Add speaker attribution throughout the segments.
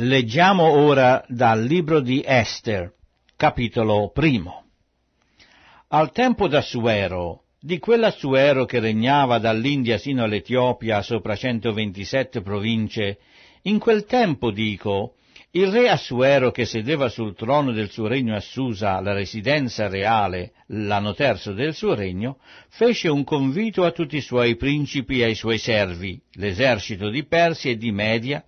Speaker 1: Leggiamo ora dal libro di Esther, capitolo primo. Al tempo d'Assuero, di quell'Assuero che regnava dall'India sino all'Etiopia sopra 127 province, in quel tempo, dico, il re Assuero che sedeva sul trono del suo regno a Susa, la residenza reale, l'anno terzo del suo regno, fece un convito a tutti i suoi principi e ai suoi servi, l'esercito di Persia e di Media,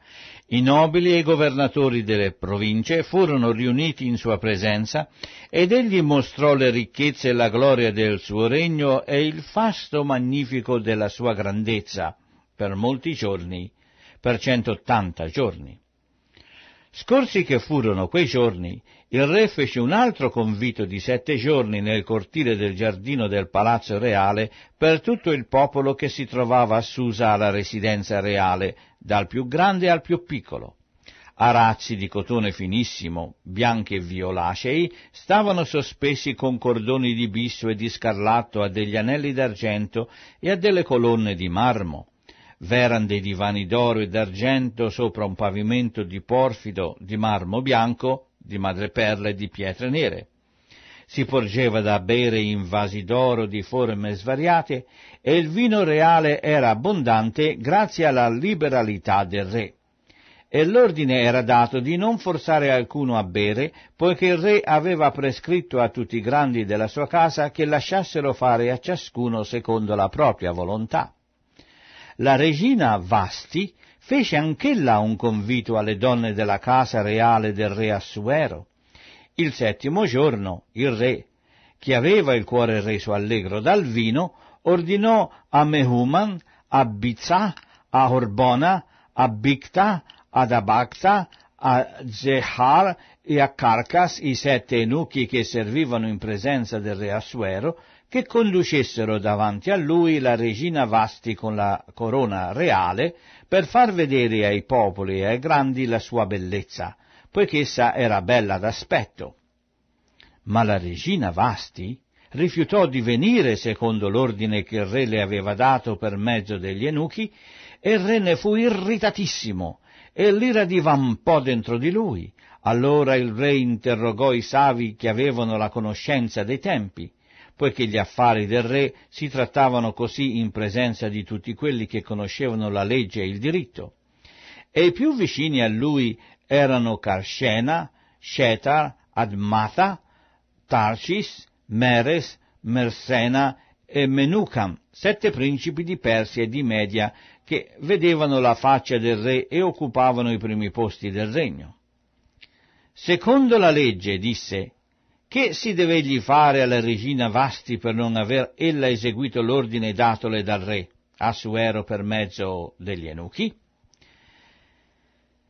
Speaker 1: i nobili e i governatori delle province furono riuniti in sua presenza ed egli mostrò le ricchezze e la gloria del suo regno e il fasto magnifico della sua grandezza per molti giorni, per 180 giorni. Scorsi che furono quei giorni, il re fece un altro convito di sette giorni nel cortile del giardino del palazzo reale per tutto il popolo che si trovava a Susa alla residenza reale, dal più grande al più piccolo. Arazzi di cotone finissimo, bianchi e violacei, stavano sospesi con cordoni di bisso e di scarlatto a degli anelli d'argento e a delle colonne di marmo v'eran dei divani d'oro e d'argento sopra un pavimento di porfido di marmo bianco di madreperla e di pietre nere. Si porgeva da bere in vasi d'oro di forme svariate e il vino reale era abbondante grazie alla liberalità del re. E l'ordine era dato di non forzare alcuno a bere, poiché il re aveva prescritto a tutti i grandi della sua casa che lasciassero fare a ciascuno secondo la propria volontà. La regina Vasti fece anch'ella un convito alle donne della casa reale del re Assuero. Il settimo giorno il re, che aveva il cuore reso allegro dal vino, ordinò a Mehuman, a Bizza, a Orbona, a Bicta, ad Abacta, a Zehar e a Carcas i sette enuchi che servivano in presenza del re Assuero, che conducessero davanti a lui la regina Vasti con la corona reale, per far vedere ai popoli e ai grandi la sua bellezza, poiché essa era bella d'aspetto. Ma la regina Vasti rifiutò di venire secondo l'ordine che il re le aveva dato per mezzo degli enuchi, e il re ne fu irritatissimo, e l'ira divampò dentro di lui. Allora il re interrogò i savi che avevano la conoscenza dei tempi, poiché gli affari del re si trattavano così in presenza di tutti quelli che conoscevano la legge e il diritto. E i più vicini a lui erano Carcena, Shetar, Admata, Tarsis, Meres, Mersena e Menucam, sette principi di Persia e di Media che vedevano la faccia del re e occupavano i primi posti del regno. Secondo la legge, disse, che si deve egli fare alla regina Vasti per non aver ella eseguito l'ordine datole dal re Assuero per mezzo degli Enuchi?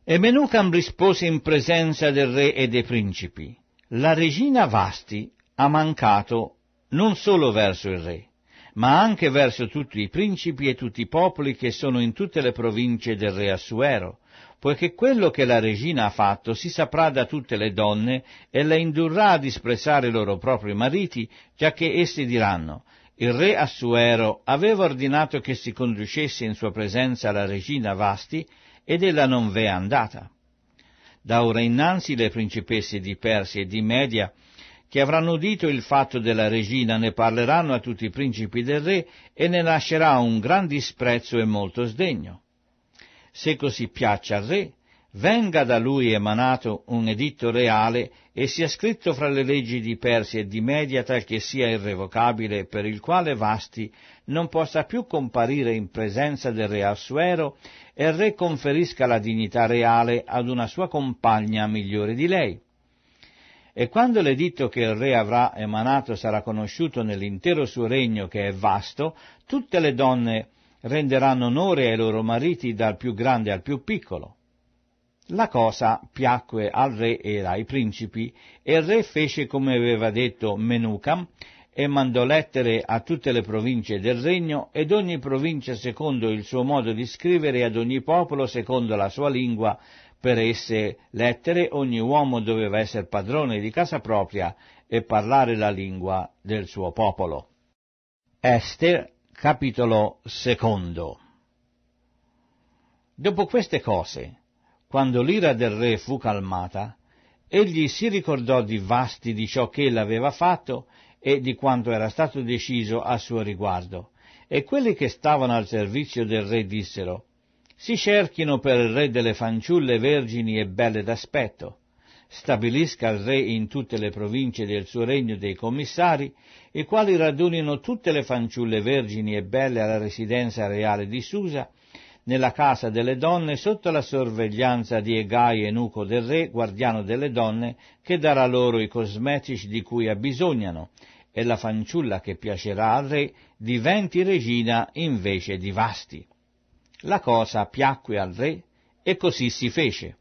Speaker 1: E Menucam rispose in presenza del re e dei principi, la regina Vasti ha mancato non solo verso il re, ma anche verso tutti i principi e tutti i popoli che sono in tutte le province del re Assuero, poiché quello che la regina ha fatto si saprà da tutte le donne e le indurrà a disprezzare i loro propri mariti, già che essi diranno il re Assuero aveva ordinato che si conducesse in sua presenza la regina Vasti ed ella non v'è andata. Da ora innanzi le principesse di Persia e di Media che avranno udito il fatto della regina ne parleranno a tutti i principi del re e ne nascerà un gran disprezzo e molto sdegno. Se così piaccia al re, venga da lui emanato un editto reale e sia scritto fra le leggi di Persia e di Media tal che sia irrevocabile per il quale Vasti non possa più comparire in presenza del re Assuero e il re conferisca la dignità reale ad una sua compagna migliore di lei e quando l'editto che il re avrà emanato sarà conosciuto nell'intero suo regno che è vasto, tutte le donne renderanno onore ai loro mariti dal più grande al più piccolo. La cosa piacque al re e ai principi, e il re fece come aveva detto Menucam, e mandò lettere a tutte le province del regno ed ogni provincia secondo il suo modo di scrivere ad ogni popolo secondo la sua lingua per esse lettere ogni uomo doveva essere padrone di casa propria e parlare la lingua del suo popolo. Ester, capitolo secondo. Dopo queste cose, quando l'ira del re fu calmata, egli si ricordò di Vasti di ciò che l'aveva fatto e di quanto era stato deciso a suo riguardo. E quelli che stavano al servizio del re dissero, si cerchino per il re delle fanciulle vergini e belle d'aspetto, stabilisca il re in tutte le province del suo regno dei commissari, i quali radunino tutte le fanciulle vergini e belle alla residenza reale di Susa, nella casa delle donne sotto la sorveglianza di Egai e Nuco del re, guardiano delle donne, che darà loro i cosmetici di cui abbisognano, e la fanciulla che piacerà al re diventi regina invece di Vasti. La cosa piacque al re e così si fece.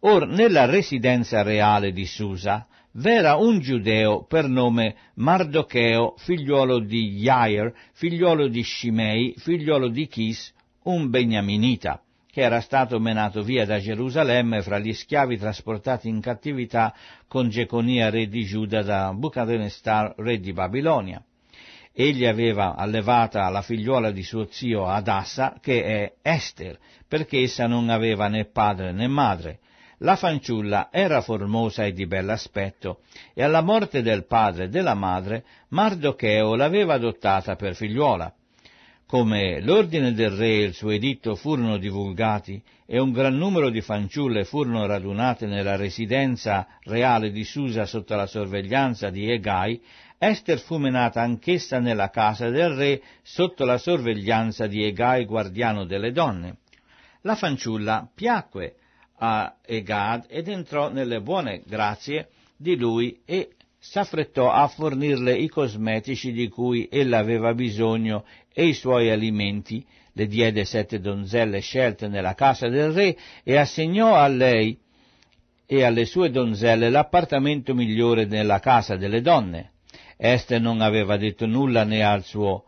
Speaker 1: Or nella residenza reale di Susa v'era un giudeo per nome Mardocheo, figliuolo di Jair, figliuolo di Shimei, figliuolo di Chis, un beniaminita, che era stato menato via da Gerusalemme fra gli schiavi trasportati in cattività con Geconia re di Giuda da Bucadenestar re di Babilonia egli aveva allevata la figliuola di suo zio Adassa, che è Esther, perché essa non aveva né padre né madre. La fanciulla era formosa e di bell'aspetto, e alla morte del padre e della madre, Mardocheo l'aveva adottata per figliuola. Come l'ordine del re e il suo editto furono divulgati e un gran numero di fanciulle furono radunate nella residenza reale di Susa sotto la sorveglianza di Egai, Esther fu menata anch'essa nella casa del re sotto la sorveglianza di Egai, guardiano delle donne. La fanciulla piacque a Egad ed entrò nelle buone grazie di lui e s'affrettò a fornirle i cosmetici di cui ella aveva bisogno e i suoi alimenti, le diede sette donzelle scelte nella casa del re e assegnò a lei e alle sue donzelle l'appartamento migliore nella casa delle donne. Este non aveva detto nulla né al suo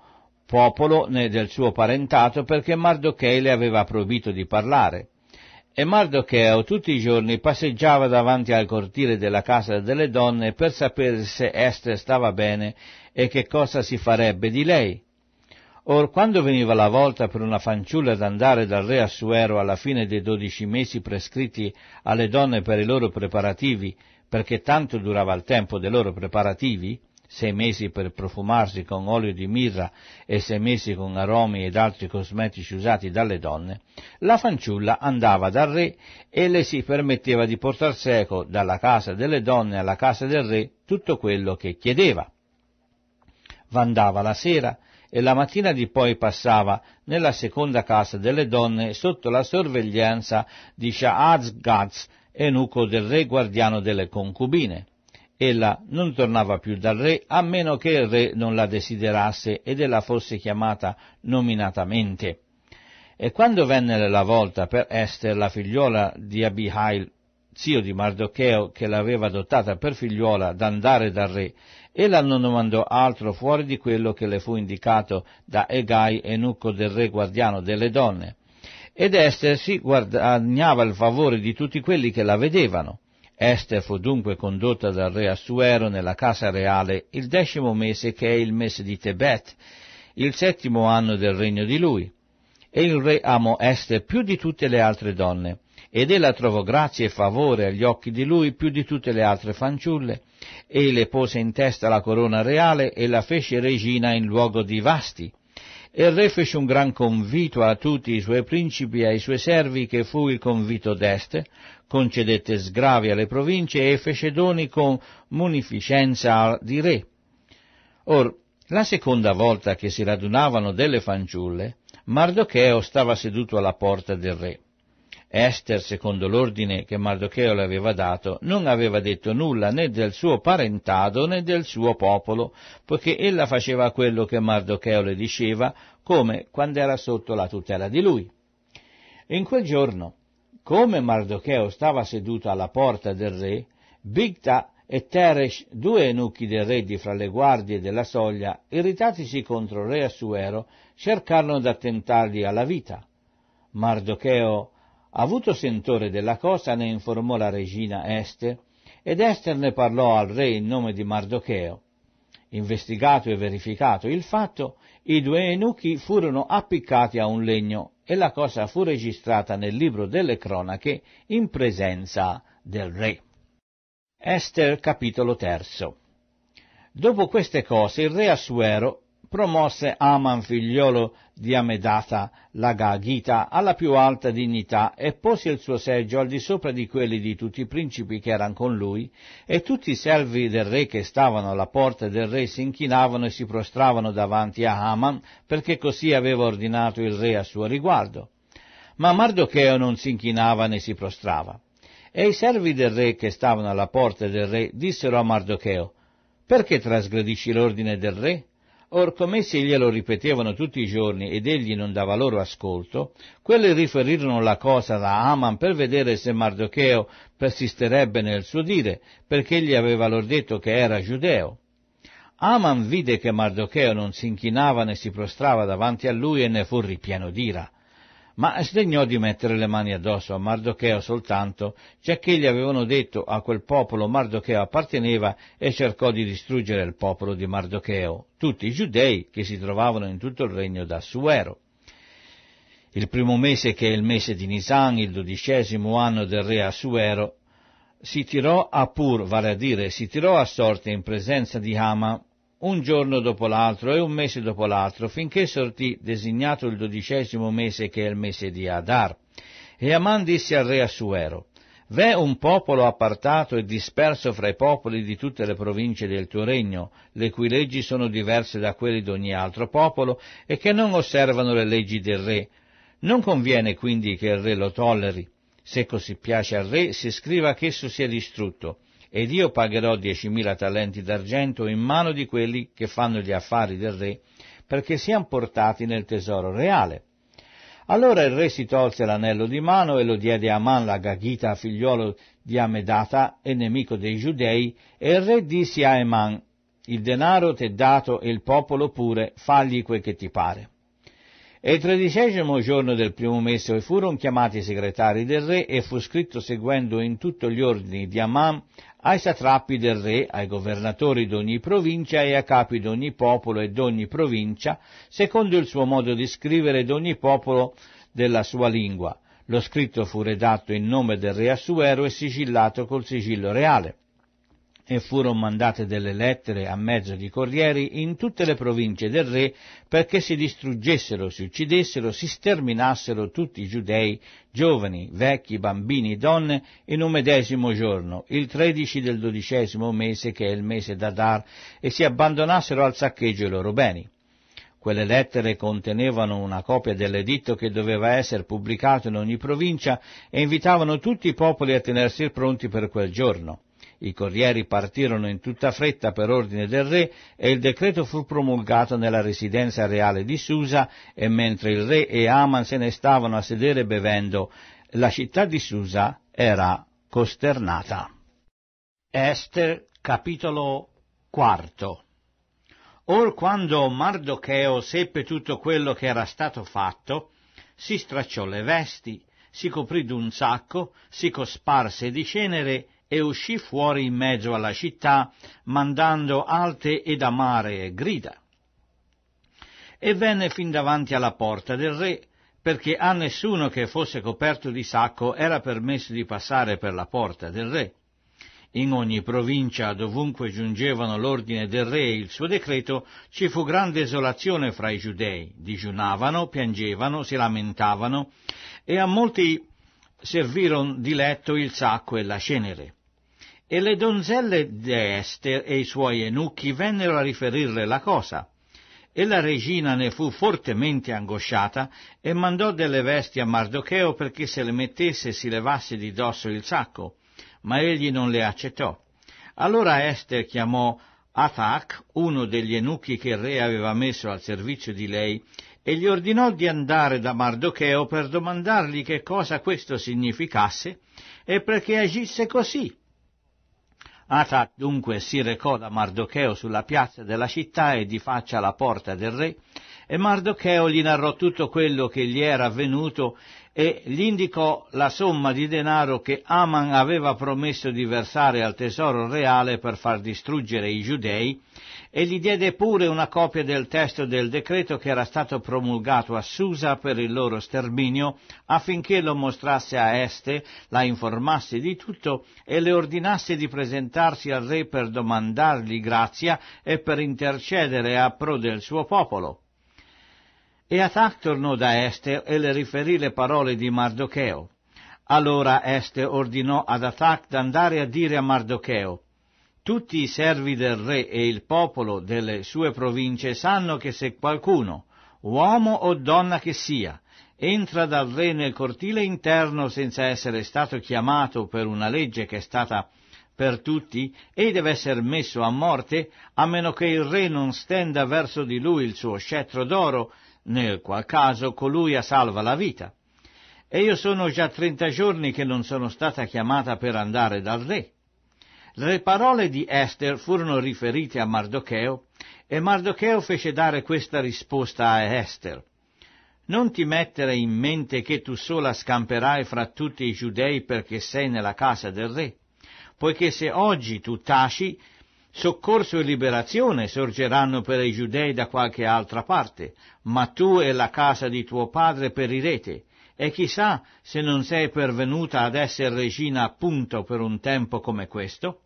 Speaker 1: popolo né del suo parentato perché Mardochei le aveva proibito di parlare. E Mardocheo tutti i giorni passeggiava davanti al cortile della casa delle donne per sapere se Esther stava bene e che cosa si farebbe di lei. Or quando veniva la volta per una fanciulla andare dal re Assuero alla fine dei dodici mesi prescritti alle donne per i loro preparativi, perché tanto durava il tempo dei loro preparativi, sei mesi per profumarsi con olio di mirra e sei mesi con aromi ed altri cosmetici usati dalle donne, la fanciulla andava dal re e le si permetteva di portar seco dalla casa delle donne alla casa del re tutto quello che chiedeva. Vandava la sera e la mattina di poi passava nella seconda casa delle donne sotto la sorveglianza di Shahazgaz, enuco del re guardiano delle concubine ella non tornava più dal re a meno che il re non la desiderasse ed ella fosse chiamata nominatamente. E quando venne la volta per Esther, la figliuola di Abihail, zio di Mardocheo, che l'aveva adottata per figliuola, d'andare dal re, ella non domandò altro fuori di quello che le fu indicato da Egai, enucco del re guardiano delle donne. Ed Esther si guadagnava il favore di tutti quelli che la vedevano Esther fu dunque condotta dal re Assuero nella casa reale il decimo mese che è il mese di Tebet, il settimo anno del regno di lui. E il re amò Esther più di tutte le altre donne, ed ella trovò grazia e favore agli occhi di lui più di tutte le altre fanciulle, e le pose in testa la corona reale e la fece regina in luogo di Vasti, e il re fece un gran convito a tutti i suoi principi e ai suoi servi, che fu il convito d'Este, concedette sgravi alle province e fece doni con munificenza di re. Or, la seconda volta che si radunavano delle fanciulle, Mardocheo stava seduto alla porta del re. Esther, secondo l'ordine che Mardocheo le aveva dato, non aveva detto nulla né del suo parentado né del suo popolo, poiché ella faceva quello che Mardocheo le diceva, come quando era sotto la tutela di lui. In quel giorno, come Mardocheo stava seduto alla porta del re, Bigta e Teresh, due enucchi del re di fra le guardie della soglia, irritatisi contro il re Assuero, cercarono d'attentargli alla vita. Mardocheo Avuto sentore della cosa ne informò la regina Ester ed Ester ne parlò al re in nome di Mardocheo. Investigato e verificato il fatto, i due eunuchi furono appiccati a un legno e la cosa fu registrata nel libro delle cronache in presenza del re. Ester capitolo terzo. Dopo queste cose il re Assuero promosse Aman figliolo di Amedata la Gagita, alla più alta dignità e pose il suo seggio al di sopra di quelli di tutti i principi che erano con lui e tutti i servi del re che stavano alla porta del re si inchinavano e si prostravano davanti a Aman perché così aveva ordinato il re a suo riguardo. Ma Mardocheo non si inchinava né si prostrava. E i servi del re che stavano alla porta del re dissero a Mardocheo, perché trasgredisci l'ordine del re? Or come se glielo ripetevano tutti i giorni ed egli non dava loro ascolto, quelli riferirono la cosa da Aman per vedere se Mardocheo persisterebbe nel suo dire, perché egli aveva loro detto che era giudeo. Aman vide che Mardocheo non si inchinava né si prostrava davanti a lui e ne fu ripieno d'ira ma sdegnò di mettere le mani addosso a Mardocheo soltanto, giacché gli avevano detto a quel popolo Mardocheo apparteneva e cercò di distruggere il popolo di Mardocheo, tutti i giudei che si trovavano in tutto il regno d'Assuero. Il primo mese, che è il mese di Nisan, il dodicesimo anno del re Assuero, si tirò a Pur, vale a dire si tirò a sorte in presenza di Hama, un giorno dopo l'altro e un mese dopo l'altro, finché sortì designato il dodicesimo mese che è il mese di Adar. E Aman disse al re Assuero, V'è un popolo appartato e disperso fra i popoli di tutte le province del tuo regno, le cui leggi sono diverse da quelle di ogni altro popolo e che non osservano le leggi del re. Non conviene quindi che il re lo tolleri. Se così piace al re, si scriva che esso sia distrutto ed io pagherò diecimila talenti d'argento in mano di quelli che fanno gli affari del re, perché siano portati nel tesoro reale. Allora il re si tolse l'anello di mano e lo diede a Man la Gaghita, figliuolo di Amedata e nemico dei giudei, e il re disse a Eman, il denaro t'è dato e il popolo pure, fagli quel che ti pare. E il tredicesimo giorno del primo mese furono chiamati i segretari del re e fu scritto seguendo in tutto gli ordini di Amam ai satrappi del re, ai governatori d'ogni provincia e a capi d'ogni popolo e d'ogni provincia, secondo il suo modo di scrivere d'ogni popolo della sua lingua. Lo scritto fu redatto in nome del re Assuero e sigillato col sigillo reale e furono mandate delle lettere a mezzo di corrieri in tutte le province del re perché si distruggessero, si uccidessero, si sterminassero tutti i giudei, giovani, vecchi, bambini, donne, in un medesimo giorno, il tredici del dodicesimo mese che è il mese d'Adar, e si abbandonassero al saccheggio i loro beni. Quelle lettere contenevano una copia dell'editto che doveva essere pubblicato in ogni provincia e invitavano tutti i popoli a tenersi pronti per quel giorno. I corrieri partirono in tutta fretta per ordine del re e il decreto fu promulgato nella residenza reale di Susa e mentre il re e Aman se ne stavano a sedere bevendo, la città di Susa era costernata. Ester capitolo quarto Or quando Mardocheo seppe tutto quello che era stato fatto, si stracciò le vesti, si coprì d'un sacco, si cosparse di cenere e uscì fuori in mezzo alla città, mandando alte ed amare grida. E venne fin davanti alla porta del re, perché a nessuno che fosse coperto di sacco era permesso di passare per la porta del re. In ogni provincia, dovunque giungevano l'ordine del re e il suo decreto, ci fu grande esolazione fra i giudei. Digiunavano, piangevano, si lamentavano e a molti servirono di letto il sacco e la cenere. E le donzelle d'Ester e i suoi enucchi vennero a riferirle la cosa. E la regina ne fu fortemente angosciata e mandò delle vesti a Mardocheo perché se le mettesse e si levasse di dosso il sacco, ma egli non le accettò. Allora Ester chiamò Atac, uno degli enucchi che il re aveva messo al servizio di lei, e gli ordinò di andare da Mardocheo per domandargli che cosa questo significasse e perché agisse così, Atat dunque si recò da Mardocheo sulla piazza della città e di faccia alla porta del re, e Mardocheo gli narrò tutto quello che gli era avvenuto e gli indicò la somma di denaro che Aman aveva promesso di versare al tesoro reale per far distruggere i giudei e gli diede pure una copia del testo del decreto che era stato promulgato a Susa per il loro sterminio, affinché lo mostrasse a Este, la informasse di tutto e le ordinasse di presentarsi al re per domandargli grazia e per intercedere a pro del suo popolo. E Atac tornò da Este e le riferì le parole di Mardocheo. Allora Este ordinò ad Atac d'andare a dire a Mardocheo, tutti i servi del re e il popolo delle sue province sanno che se qualcuno, uomo o donna che sia, entra dal re nel cortile interno senza essere stato chiamato per una legge che è stata per tutti e deve essere messo a morte, a meno che il re non stenda verso di lui il suo scettro d'oro, nel qual caso colui a salva la vita. E io sono già trenta giorni che non sono stata chiamata per andare dal re. Le parole di Esther furono riferite a Mardocheo e Mardocheo fece dare questa risposta a Esther. Non ti mettere in mente che tu sola scamperai fra tutti i giudei perché sei nella casa del re, poiché se oggi tu taci, soccorso e liberazione sorgeranno per i giudei da qualche altra parte, ma tu e la casa di tuo padre perirete, e chissà se non sei pervenuta ad essere regina appunto per un tempo come questo?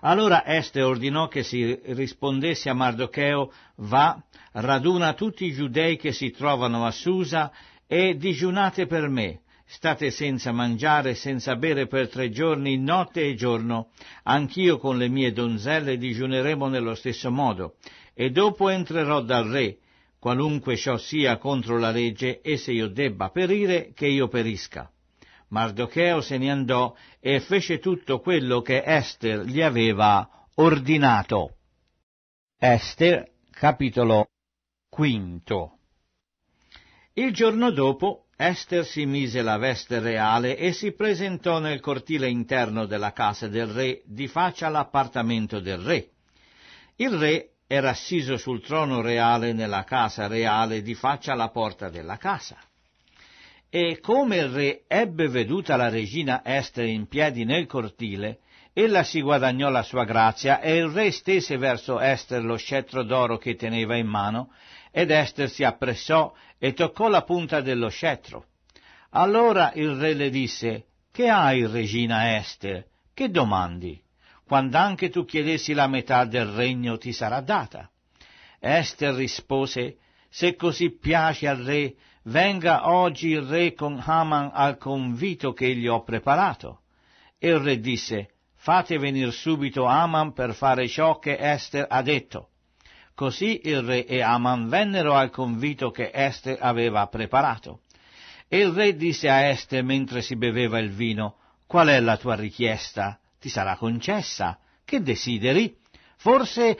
Speaker 1: Allora Este ordinò che si rispondesse a Mardocheo, va, raduna tutti i giudei che si trovano a Susa e digiunate per me. State senza mangiare, senza bere per tre giorni, notte e giorno. Anch'io con le mie donzelle digiuneremo nello stesso modo. E dopo entrerò dal re, qualunque ciò sia contro la legge, e se io debba perire, che io perisca. Mardocheo se ne andò e fece tutto quello che Ester gli aveva ordinato. Ester, capitolo quinto. Il giorno dopo Ester si mise la veste reale e si presentò nel cortile interno della casa del re, di faccia all'appartamento del re. Il re era assiso sul trono reale nella casa reale, di faccia alla porta della casa. E come il re ebbe veduta la regina Estere in piedi nel cortile, ella si guadagnò la sua grazia e il re stese verso Ester lo scettro d'oro che teneva in mano, ed Ester si appressò e toccò la punta dello scettro. Allora il re le disse, Che hai, regina Ester? Che domandi? Quando anche tu chiedessi la metà del regno ti sarà data. Ester rispose, Se così piace al re, venga oggi il re con Haman al convito che gli ho preparato. E il re disse, fate venire subito Haman per fare ciò che Esther ha detto. Così il re e Haman vennero al convito che Esther aveva preparato. E il re disse a Esther mentre si beveva il vino, qual è la tua richiesta? Ti sarà concessa. Che desideri? Forse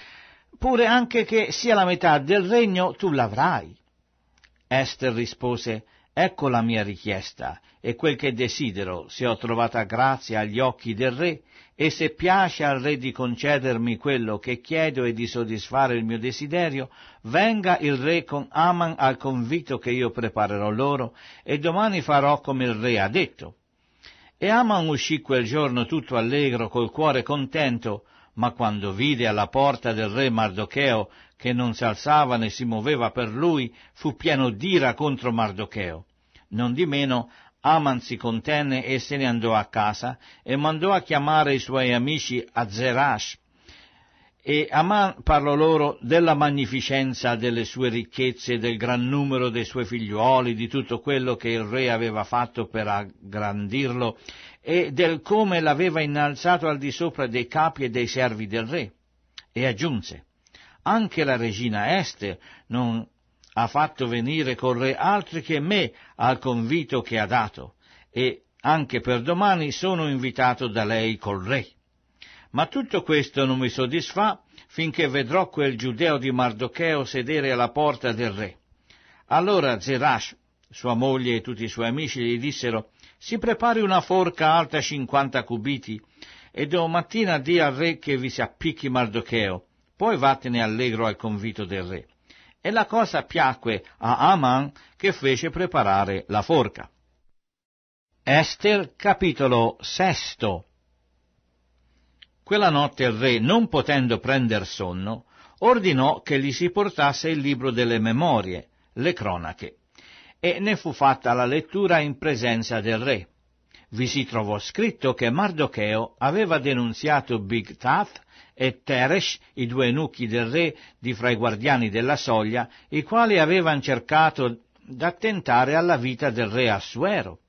Speaker 1: pure anche che sia la metà del regno tu l'avrai. Ester rispose, Ecco la mia richiesta e quel che desidero, se ho trovata grazia agli occhi del re, e se piace al re di concedermi quello che chiedo e di soddisfare il mio desiderio, venga il re con Aman al convito che io preparerò loro, e domani farò come il re ha detto. E Aman uscì quel giorno tutto allegro, col cuore contento, ma quando vide alla porta del re Mardocheo che non si alzava né si muoveva per lui, fu pieno d'ira contro Mardocheo. Nondimeno Aman si contenne e se ne andò a casa e mandò a chiamare i suoi amici a Zerash. E Aman parlò loro della magnificenza delle sue ricchezze, del gran numero dei suoi figliuoli, di tutto quello che il re aveva fatto per aggrandirlo e del come l'aveva innalzato al di sopra dei capi e dei servi del re. E aggiunse, anche la regina Esther non ha fatto venire col re altri che me al convito che ha dato, e anche per domani sono invitato da lei col re. Ma tutto questo non mi soddisfa finché vedrò quel giudeo di Mardocheo sedere alla porta del re. Allora Zerash, sua moglie e tutti i suoi amici gli dissero, si prepari una forca alta cinquanta cubiti e domattina dia al re che vi si appicchi Mardocheo, poi vattene allegro al convito del re. E la cosa piacque a Aman che fece preparare la forca. Ester capitolo sesto Quella notte il re, non potendo prender sonno, ordinò che gli si portasse il libro delle memorie, le cronache e ne fu fatta la lettura in presenza del re. Vi si trovò scritto che Mardocheo aveva denunziato Big Tath e Teresh, i due nucchi del re di fra i guardiani della soglia, i quali avevano cercato d'attentare alla vita del re Assuero.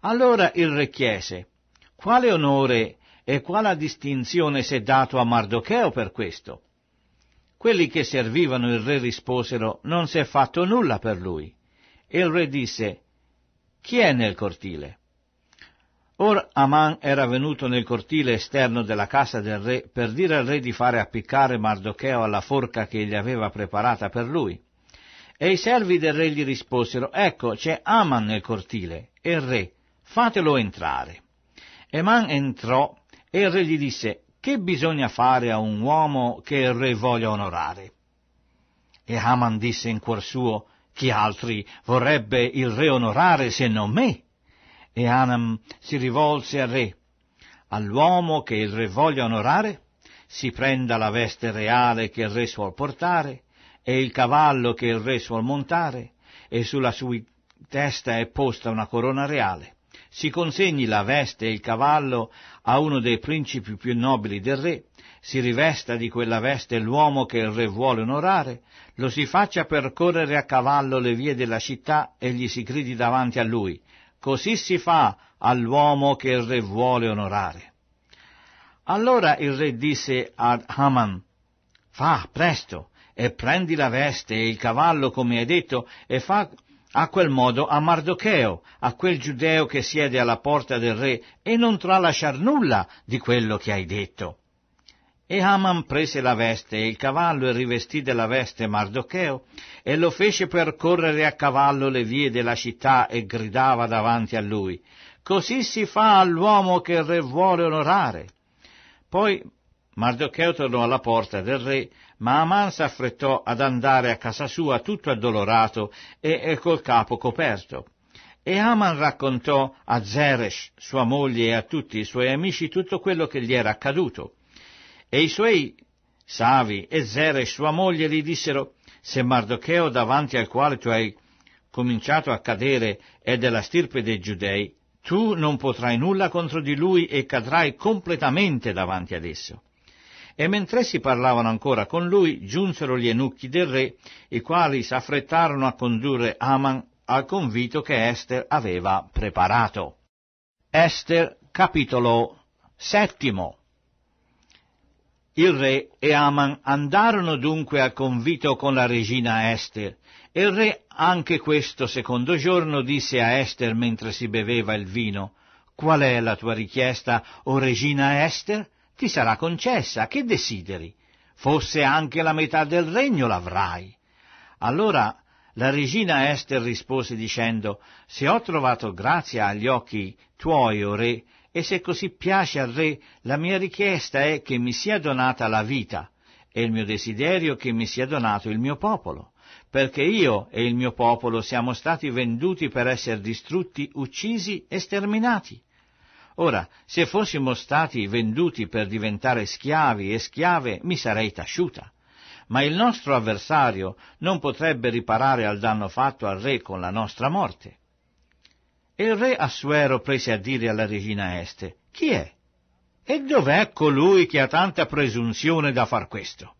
Speaker 1: Allora il re chiese, quale onore e quale distinzione si è dato a Mardocheo per questo? Quelli che servivano il re risposero, non si è fatto nulla per lui. E il re disse, chi è nel cortile? Or Aman era venuto nel cortile esterno della casa del re per dire al re di fare appiccare Mardocheo alla forca che gli aveva preparata per lui. E i servi del re gli risposero, ecco, c'è Aman nel cortile, e il re, fatelo entrare. E Eman entrò e il re gli disse, che bisogna fare a un uomo che il re voglia onorare? E Aman disse in cuor suo, chi altri vorrebbe il re onorare se non me? E Anam si rivolse al re. All'uomo che il re voglia onorare si prenda la veste reale che il re suol portare e il cavallo che il re suol montare e sulla sua testa è posta una corona reale si consegni la veste e il cavallo a uno dei principi più nobili del re, si rivesta di quella veste l'uomo che il re vuole onorare, lo si faccia percorrere a cavallo le vie della città e gli si gridi davanti a lui. Così si fa all'uomo che il re vuole onorare. Allora il re disse ad Haman, fa presto e prendi la veste e il cavallo come hai detto e fa a quel modo a Mardocheo, a quel giudeo che siede alla porta del re, e non tralasciar nulla di quello che hai detto. E Haman prese la veste e il cavallo e rivestì della veste Mardocheo e lo fece percorrere a cavallo le vie della città e gridava davanti a lui. Così si fa all'uomo che il re vuole onorare. Poi Mardocheo tornò alla porta del re, ma Aman s'affrettò ad andare a casa sua tutto addolorato e, e col capo coperto. E Aman raccontò a Zeresh, sua moglie e a tutti i suoi amici tutto quello che gli era accaduto. E i suoi savi e Zeresh, sua moglie, gli dissero, se Mardocheo davanti al quale tu hai cominciato a cadere è della stirpe dei giudei, tu non potrai nulla contro di lui e cadrai completamente davanti ad esso. E mentre si parlavano ancora con lui, giunsero gli enucchi del re, i quali s'affrettarono a condurre Aman al convito che Esther aveva preparato. Esther, capitolo settimo. Il re e Aman andarono dunque al convito con la regina Esther, e il re anche questo secondo giorno disse a Esther mentre si beveva il vino, Qual è la tua richiesta, o regina Esther? ti sarà concessa, che desideri? Fosse anche la metà del regno l'avrai. Allora la regina Esther rispose dicendo, Se ho trovato grazia agli occhi tuoi, o re, e se così piace al re, la mia richiesta è che mi sia donata la vita, e il mio desiderio che mi sia donato il mio popolo, perché io e il mio popolo siamo stati venduti per essere distrutti, uccisi e sterminati. Ora, se fossimo stati venduti per diventare schiavi e schiave, mi sarei tasciuta. Ma il nostro avversario non potrebbe riparare al danno fatto al re con la nostra morte. E il re Assuero prese a dire alla regina Este, chi è? E dov'è colui che ha tanta presunzione da far questo?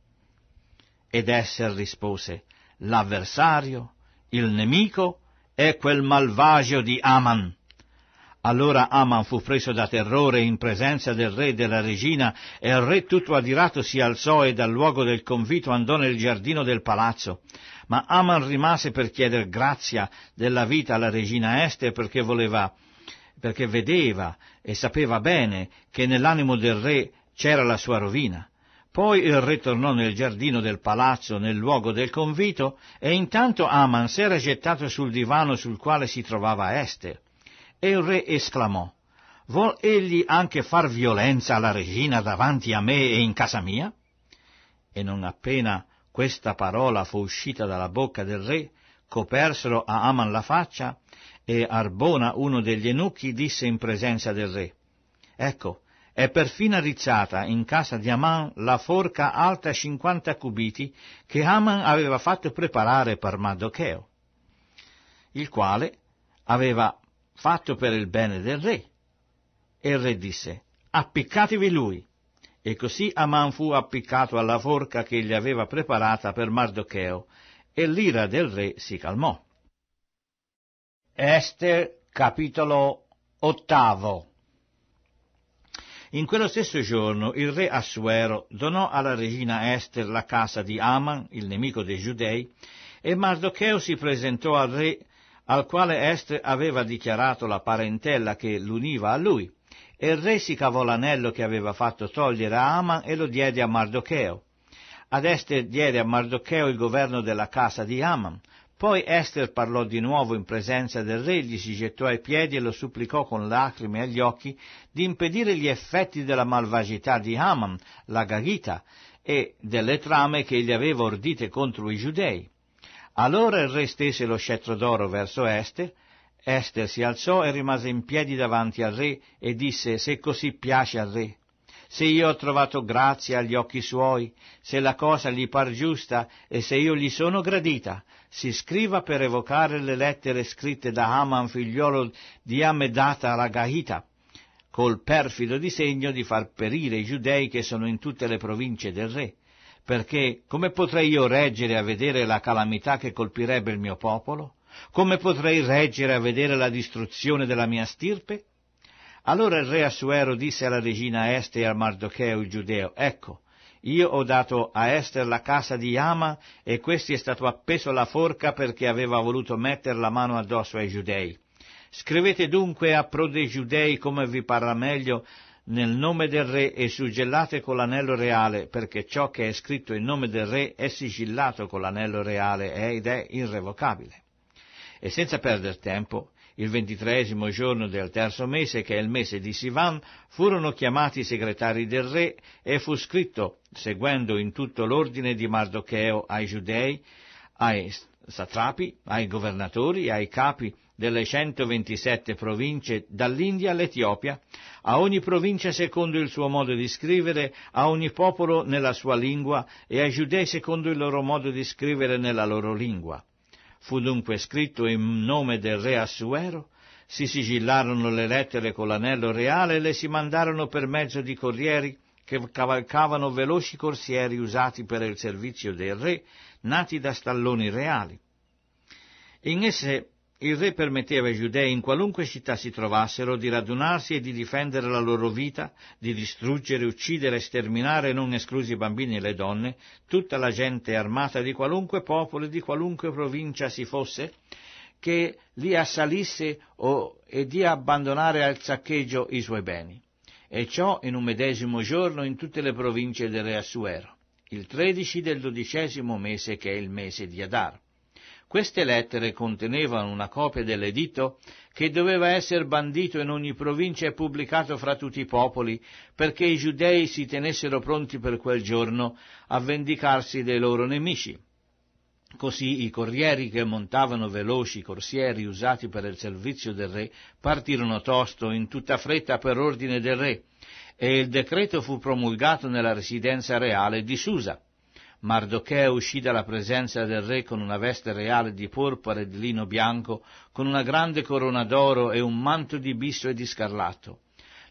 Speaker 1: Ed Esser rispose, l'avversario, il nemico, è quel malvagio di Aman allora Aman fu preso da terrore in presenza del re e della regina, e il re tutto adirato si alzò e dal luogo del convito andò nel giardino del palazzo. Ma Aman rimase per chiedere grazia della vita alla regina Esther perché voleva, perché vedeva e sapeva bene che nell'animo del re c'era la sua rovina. Poi il re tornò nel giardino del palazzo, nel luogo del convito, e intanto Aman s'era gettato sul divano sul quale si trovava Esther. E il re esclamò, vuol egli anche far violenza alla regina davanti a me e in casa mia? E non appena questa parola fu uscita dalla bocca del re, copersero a Aman la faccia, e Arbona, uno degli enuchi, disse in presenza del re, Ecco, è perfino rizzata in casa di Aman la forca alta cinquanta cubiti che Aman aveva fatto preparare per Maddocheo, il quale aveva fatto per il bene del re. E il re disse, appiccatevi lui. E così Aman fu appiccato alla forca che gli aveva preparata per Mardocheo, e l'ira del re si calmò. Ester, capitolo ottavo. In quello stesso giorno il re Assuero donò alla regina Ester la casa di Aman, il nemico dei giudei, e Mardocheo si presentò al re al quale Est aveva dichiarato la parentela che l'univa a lui, e il re si cavò l'anello che aveva fatto togliere a Aman e lo diede a Mardocheo. Ad Esther diede a Mardocheo il governo della casa di Aman, poi Esther parlò di nuovo in presenza del re, gli si gettò ai piedi e lo supplicò con lacrime agli occhi di impedire gli effetti della malvagità di Haman, la Gagita, e delle trame che gli aveva ordite contro i giudei. Allora il re stese lo scettro d'oro verso Esther, Esther si alzò e rimase in piedi davanti al re e disse, se così piace al re, se io ho trovato grazia agli occhi suoi, se la cosa gli par giusta e se io gli sono gradita, si scriva per evocare le lettere scritte da Haman figliolo di Amedata Ragahita, col perfido disegno di far perire i giudei che sono in tutte le province del re perché come potrei io reggere a vedere la calamità che colpirebbe il mio popolo? Come potrei reggere a vedere la distruzione della mia stirpe? Allora il re Assuero disse alla regina Este e al Mardocheo il giudeo, ecco, io ho dato a Ester la casa di Ama e questi è stato appeso alla forca perché aveva voluto mettere la mano addosso ai giudei. Scrivete dunque a pro dei giudei come vi parla meglio nel nome del re e suggellate con l'anello reale, perché ciò che è scritto in nome del re è sigillato con l'anello reale ed è irrevocabile. E senza perdere tempo, il ventitreesimo giorno del terzo mese, che è il mese di Sivan, furono chiamati i segretari del re e fu scritto, seguendo in tutto l'ordine di Mardocheo ai giudei, ai satrapi, ai governatori, ai capi delle 127 province dall'India all'Etiopia, a ogni provincia secondo il suo modo di scrivere, a ogni popolo nella sua lingua e ai giudei secondo il loro modo di scrivere nella loro lingua. Fu dunque scritto in nome del re Assuero, si sigillarono le lettere con l'anello reale e le si mandarono per mezzo di corrieri che cavalcavano veloci corsieri usati per il servizio del re, nati da stalloni reali. In esse il re permetteva ai giudei in qualunque città si trovassero di radunarsi e di difendere la loro vita, di distruggere, uccidere sterminare, non esclusi i bambini e le donne, tutta la gente armata di qualunque popolo e di qualunque provincia si fosse, che li assalisse o, e di abbandonare al saccheggio i suoi beni. E ciò in un medesimo giorno in tutte le province del re Assuero, il tredici del dodicesimo mese che è il mese di Adar queste lettere contenevano una copia dell'editto che doveva essere bandito in ogni provincia e pubblicato fra tutti i popoli, perché i giudei si tenessero pronti per quel giorno a vendicarsi dei loro nemici. Così i corrieri che montavano veloci corsieri usati per il servizio del re partirono tosto in tutta fretta per ordine del re e il decreto fu promulgato nella residenza reale di Susa. Mardocheo uscì dalla presenza del re con una veste reale di porpora e di lino bianco, con una grande corona d'oro e un manto di bisso e di scarlatto.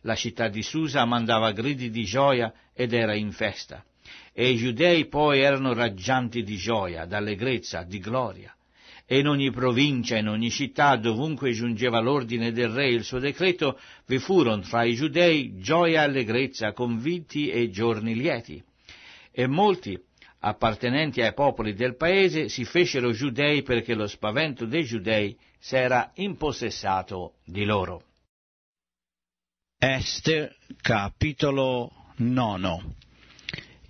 Speaker 1: La città di Susa mandava gridi di gioia ed era in festa. E i giudei poi erano raggianti di gioia, d'allegrezza, di gloria. E in ogni provincia, in ogni città, dovunque giungeva l'ordine del re e il suo decreto, vi furono fra i giudei gioia e allegrezza, convinti e giorni lieti. E molti appartenenti ai popoli del paese si fecero giudei perché lo spavento dei giudei s'era impossessato di loro. Ester capitolo 9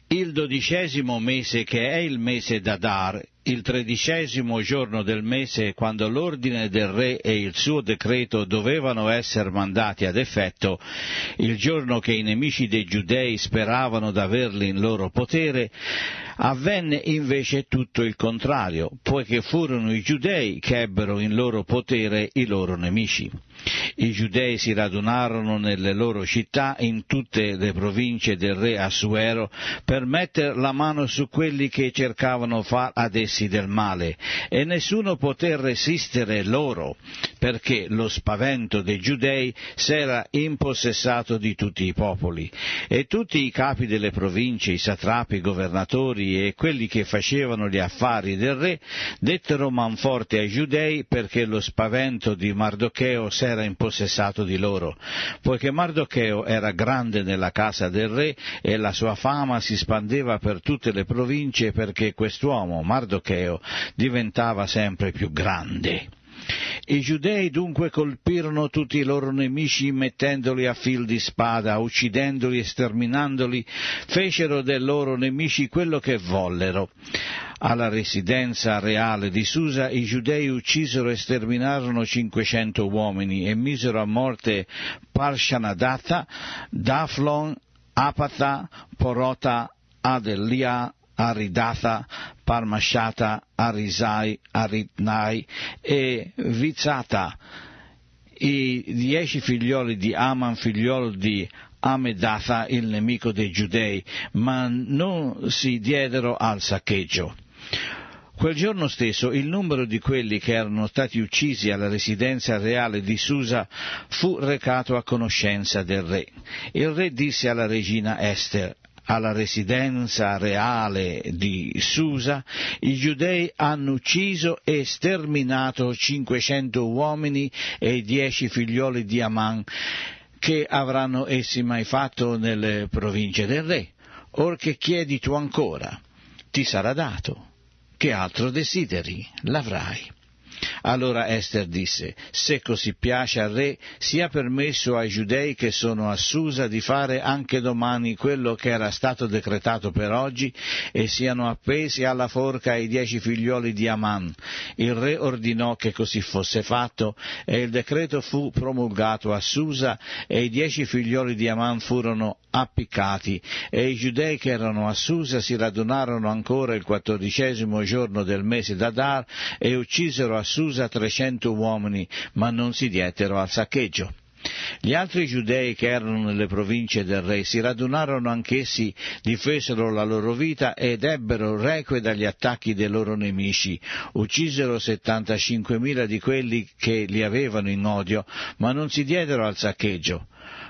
Speaker 1: Il dodicesimo mese che è il mese d'Adar, il tredicesimo giorno del mese, quando l'ordine del re e il suo decreto dovevano essere mandati ad effetto, il giorno che i nemici dei giudei speravano d'averli in loro potere, avvenne invece tutto il contrario, poiché furono i giudei che ebbero in loro potere i loro nemici. I giudei si radunarono nelle loro città in tutte le province del re Assuero per mettere la mano su quelli che cercavano far ad essi del male e nessuno poté resistere loro perché lo spavento dei giudei s'era impossessato di tutti i popoli e tutti i capi delle province, i satrapi, i governatori e quelli che facevano gli affari del re dettero manforte ai giudei perché lo spavento di Mardocheo s'era era impossessato di loro, poiché Mardocheo era grande nella casa del re e la sua fama si spandeva per tutte le province perché quest'uomo, Mardocheo, diventava sempre più grande. I giudei dunque colpirono tutti i loro nemici mettendoli a fil di spada, uccidendoli e sterminandoli, fecero dei loro nemici quello che vollero. Alla residenza reale di Susa i giudei uccisero e sterminarono 500 uomini e misero a morte Parshanadatha, Daflon, Apatha, Porota, Adelia, Aridatha, Parmashata, Arisai, Aritnai e Vizata, i dieci figlioli di Aman, figliolo di Amedatha, il nemico dei giudei, ma non si diedero al saccheggio. Quel giorno stesso il numero di quelli che erano stati uccisi alla residenza reale di Susa fu recato a conoscenza del re. Il re disse alla regina Esther, alla residenza reale di Susa, i giudei hanno ucciso e sterminato 500 uomini e 10 figlioli di Aman che avranno essi mai fatto nelle province del re. Or che chiedi tu ancora, ti sarà dato, che altro desideri, l'avrai. Allora Esther disse, se così piace al re, sia permesso ai giudei che sono a Susa di fare anche domani quello che era stato decretato per oggi e siano appesi alla forca i dieci figlioli di Aman. Il re ordinò che così fosse fatto e il decreto fu promulgato a Susa e i dieci figlioli di Aman furono appiccati e i giudei che erano a Susa si radunarono ancora il quattordicesimo giorno del mese d'Adar e uccisero a Susa trecento uomini, ma non si diedero al saccheggio. Gli altri giudei che erano nelle province del re si radunarono anch'essi, difesero la loro vita ed ebbero requie dagli attacchi dei loro nemici. Uccisero 75.000 di quelli che li avevano in odio, ma non si diedero al saccheggio.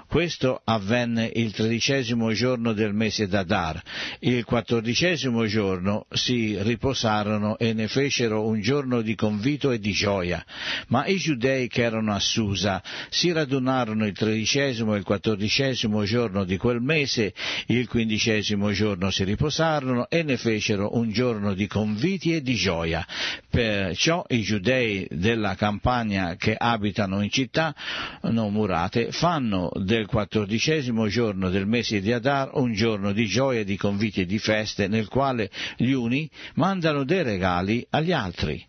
Speaker 1: Questo avvenne il tredicesimo giorno del mese d'Adar. Il quattordicesimo giorno si riposarono e ne fecero un giorno di convito e di gioia. Ma i giudei che erano a Susa si radunarono il tredicesimo e il quattordicesimo giorno di quel mese, il quindicesimo giorno si riposarono e ne fecero un giorno di conviti e di gioia. Perciò i giudei della campagna che abitano in città non murate fanno del del quattordicesimo giorno del mese di Adar, un giorno di gioia, di conviti e di feste, nel quale gli uni mandano dei regali agli altri.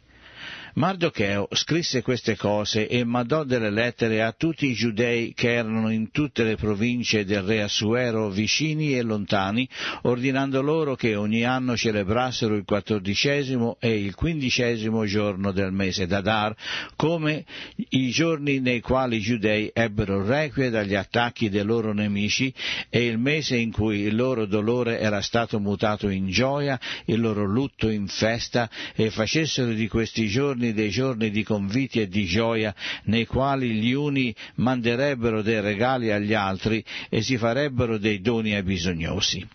Speaker 1: Mardocheo scrisse queste cose e mandò delle lettere a tutti i giudei che erano in tutte le province del re Assuero vicini e lontani, ordinando loro che ogni anno celebrassero il quattordicesimo e il quindicesimo giorno del mese d'Adar, come i giorni nei quali i giudei ebbero requie dagli attacchi dei loro nemici e il mese in cui il loro dolore era stato mutato in gioia, il loro lutto in festa, e facessero di questi giorni giorni dei giorni di conviti e di gioia nei quali gli uni manderebbero dei regali agli altri e si farebbero dei doni ai bisognosi.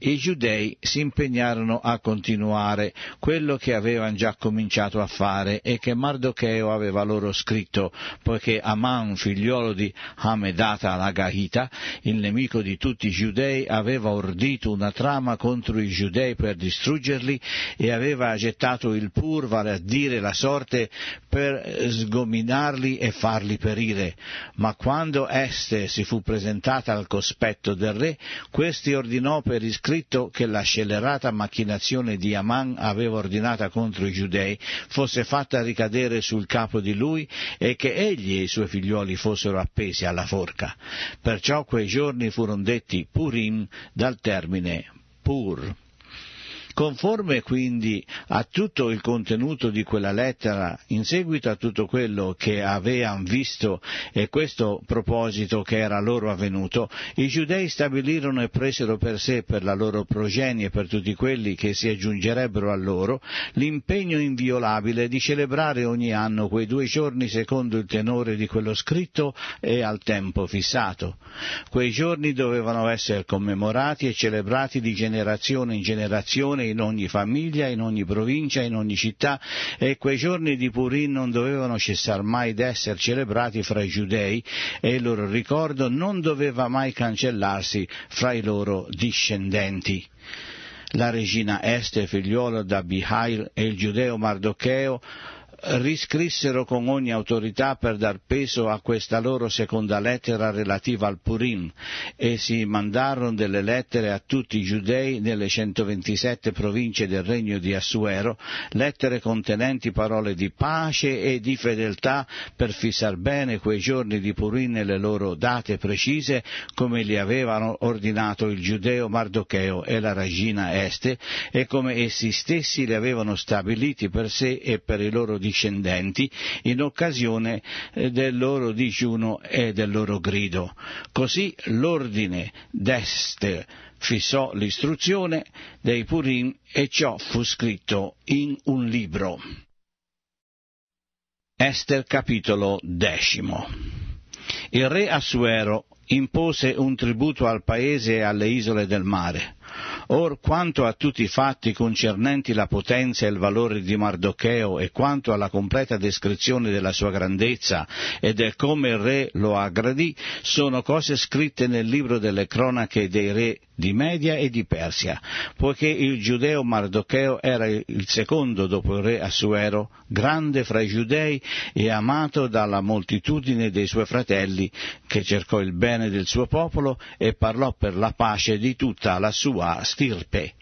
Speaker 1: I giudei si impegnarono a continuare quello che avevano già cominciato a fare e che Mardocheo aveva loro scritto, poiché Aman, figliolo di Hamedata la Gahita, il nemico di tutti i giudei, aveva ordito una trama contro i giudei per distruggerli e aveva gettato il pur, vale a dire la sorte, per sgominarli e farli perire. Ma quando Este si fu presentata al cospetto del re, questi ordinò per per iscritto che la scellerata macchinazione di Aman aveva ordinata contro i giudei fosse fatta ricadere sul capo di lui e che egli e i suoi figliuoli fossero appesi alla forca. Perciò quei giorni furono detti Purim dal termine Pur. Conforme quindi a tutto il contenuto di quella lettera, in seguito a tutto quello che avean visto e questo proposito che era loro avvenuto, i giudei stabilirono e presero per sé, per la loro progenie e per tutti quelli che si aggiungerebbero a loro, l'impegno inviolabile di celebrare ogni anno quei due giorni secondo il tenore di quello scritto e al tempo fissato. Quei giorni dovevano essere commemorati e celebrati di generazione in generazione persone in ogni famiglia, in ogni provincia, in ogni città e quei giorni di Purim non dovevano cessar mai d'essere celebrati fra i giudei e il loro ricordo non doveva mai cancellarsi fra i loro discendenti la regina Este, figliuola da Bihail e il giudeo Mardocheo riscrissero con ogni autorità per dar peso a questa loro seconda lettera relativa al Purim e si mandarono delle lettere a tutti i giudei nelle 127 province del regno di Assuero, lettere contenenti parole di pace e di fedeltà per fissar bene quei giorni di Purim nelle loro date precise come li avevano ordinato il giudeo Mardocheo e la regina Este e come essi stessi li avevano stabiliti per sé e per i loro discepoli discendenti in occasione eh, del loro digiuno e del loro grido. Così l'ordine d'Est fissò l'istruzione dei Purim e ciò fu scritto in un libro. Ester capitolo decimo. Il re Assuero impose un tributo al paese e alle isole del mare. Or quanto a tutti i fatti concernenti la potenza e il valore di Mardocheo e quanto alla completa descrizione della sua grandezza e del come il re lo aggradì, sono cose scritte nel libro delle cronache dei re di Media e di Persia, poiché il giudeo Mardocheo era il secondo dopo il re Assuero, grande fra i giudei e amato dalla moltitudine dei suoi fratelli, che cercò il bene del suo popolo e parlò per la pace di tutta la sua stirpe.